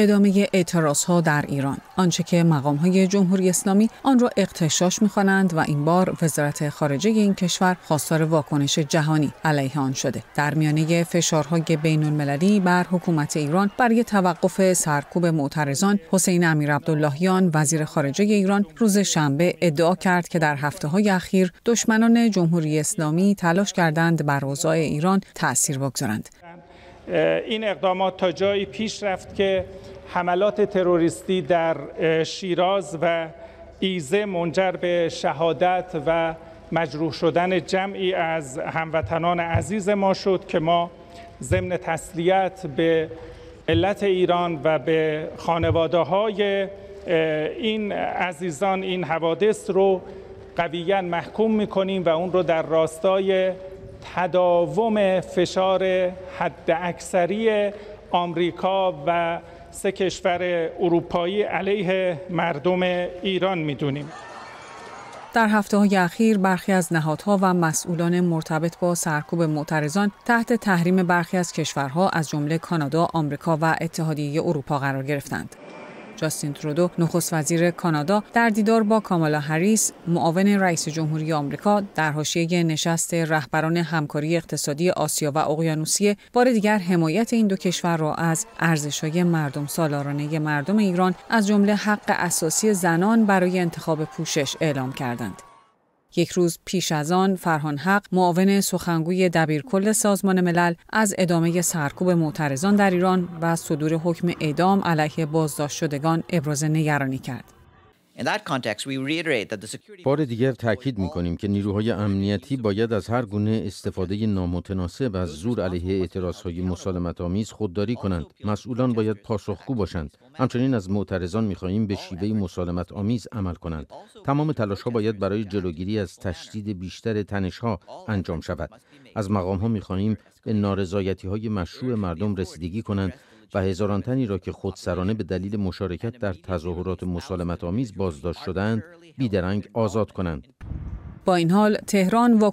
ادامه اعتراض ها در ایران آنچه که مقام های جمهوری اسلامی آن را اقتشاش می خوانند و این بار وزارت خارجه این کشور خواستار واکنش جهانی علیه آن شده در میانه فشارهای بین المللی بر حکومت ایران برای توقف سرکوب معترضان حسین امیر عبداللهیان وزیر خارجه ایران روز شنبه ادعا کرد که در هفته های اخیر دشمنان جمهوری اسلامی تلاش کردند بر اوضاع ایران تاثیر بگذارند این اقدامات تا جایی پیش رفت که حملات تروریستی در شیراز و ایزه منجر به شهادت و مجروح شدن جمعی از هموطنان عزیز ما شد که ما ضمن تسلیت به علت ایران و به خانواده های این عزیزان این حوادث رو قویا محکوم میکنیم و اون رو در راستای تداوم فشار حد اکثری آمریکا و سه کشور اروپایی علیه مردم ایران میدونیم. در هفته های اخیر برخی از نهادها و مسئولان مرتبط با سرکوب معترضان تحت تحریم برخی از کشورها از جمله کانادا، آمریکا و اتحادیه اروپا قرار گرفتند. جاستین ترودو نخست وزیر کانادا در دیدار با کامالا هریس معاون رئیس جمهوری آمریکا در حاشیه نشست رهبران همکاری اقتصادی آسیا و اقیانوسیه بار دیگر حمایت این دو کشور را از ارزش‌های مردم سالارانه مردم ایران از جمله حق اساسی زنان برای انتخاب پوشش اعلام کردند. یک روز پیش از آن فرهان حق معاون سخنگوی دبیرکل سازمان ملل از ادامه سرکوب معترضان در ایران و صدور حکم اعدام علیه بازداشت شدگان ابراز نگرانی کرد. بار دیگر تاکید می کنیم که نیروهای امنیتی باید از هر گونه استفاده نامتناسب از زور علیه اعتراض های مسالمت آمیز خودداری کنند. مسئولان باید پاسخگو باشند. همچنین از معترضان می خواهیم به شیوه مسالمت آمیز عمل کنند. تمام تلاش ها باید برای جلوگیری از تشدید بیشتر تنش ها انجام شود. از مقام ها می خواهیم به نارضایتی های مشروع مردم رسیدگی کنند و هزاران تنی را که خودسرانه به دلیل مشارکت در تظاهرات مسالمت آمیز بازداشت شدند بیدرنگ آزاد کنند با این حال تهران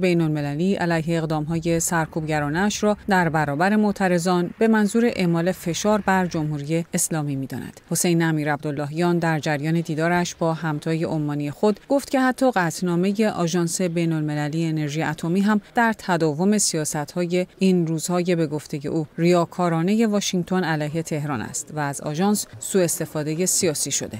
بین المللی علیه های سرکوبگرانش را در برابر معترضان به منظور اعمال فشار بر جمهوری اسلامی داند. حسین امیر عبداللهیان در جریان دیدارش با همتای عمانی خود گفت که حتی قطنامه آژانس المللی انرژی اتمی هم در تداوم های این روزهای به گفته او ریاکارانه واشنگتن علیه تهران است و از آژانس سوء استفاده سیاسی شده.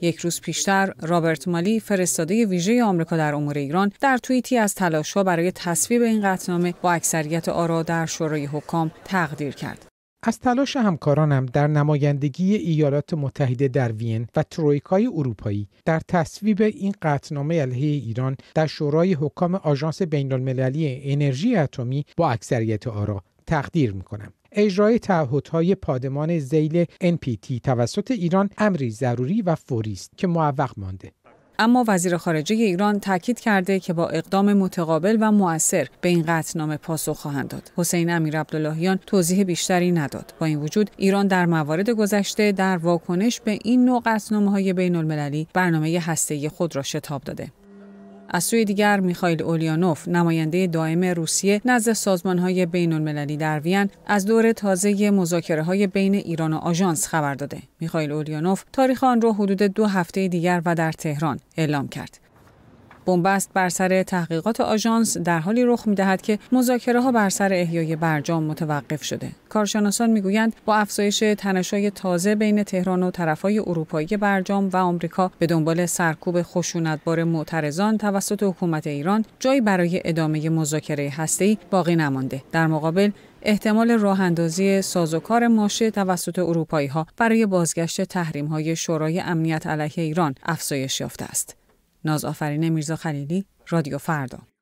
یک روز پیشتر رابرت مالی فرستاده ویژه آمریکا در امور ایران در توییتی از تلاشها برای تصویب این قطعنامه با اکثریت آرا در شورای حکام تقدیر کرد. از تلاش همکارانم در نمایندگی ایالات متحده در وین و ترویکای اروپایی در تصویب این قطنامه علیه ایران در شورای حکام آژانس بینالمللی انرژی اتمی با اکثریت آرا تقدیر میکنم اجرای تعهدهای پادمان زیل NPT توسط ایران امری ضروری و فوری است که موفق مانده اما وزیر خارجه ایران تاکید کرده که با اقدام متقابل و مؤثر به این قطعنامه پاسخ خواهند داد. حسین امیر عبداللهیان توضیح بیشتری نداد. با این وجود ایران در موارد گذشته در واکنش به این نوع بین المللی برنامه هسته‌ای خود را شتاب داده. از سوی دیگر میخائیل اولیانوف نماینده دائم روسیه نزد سازمانهای بین المللی در وین از دور تازه مذاکره های بین ایران و آژانس خبر داده. میخائیل اولیانوف تاریخ آن را حدود دو هفته دیگر و در تهران اعلام کرد. بنبست بر سر تحقیقات آژانس در حالی رخ میدهد که مذاکره ها بر سر احیای برجام متوقف شده کارشناسان میگویند با افزایش تنشای تازه بین تهران و طرفهای اروپایی برجام و آمریکا به دنبال سرکوب خشونتبار معترضان توسط حکومت ایران جایی برای ادامه مذاکره هسته‌ای باقی نمانده در مقابل احتمال راه اندازی سازوکار ماشه توسط اروپایی ها برای بازگشت تحریم های شورای امنیت علیه ایران افزایش یافته است. نازآفرین میرزا خلیلی رادیو فردا